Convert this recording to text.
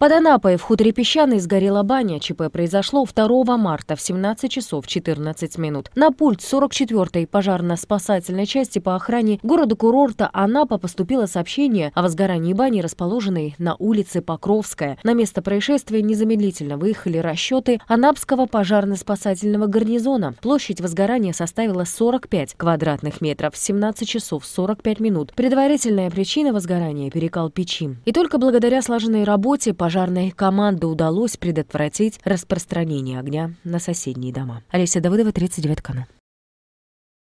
Под Анапой в хуторе Песчаный сгорела баня. ЧП произошло 2 марта в 17 часов 14 минут. На пульт 44-й пожарно-спасательной части по охране города-курорта Анапа поступило сообщение о возгорании бани, расположенной на улице Покровская. На место происшествия незамедлительно выехали расчеты Анапского пожарно-спасательного гарнизона. Площадь возгорания составила 45 квадратных метров в 17 часов 45 минут. Предварительная причина возгорания – перекал печи. И только благодаря слаженной работе пожарно пожарной команды удалось предотвратить распространение огня на соседние дома. Олеся Давыдова, 39 канал.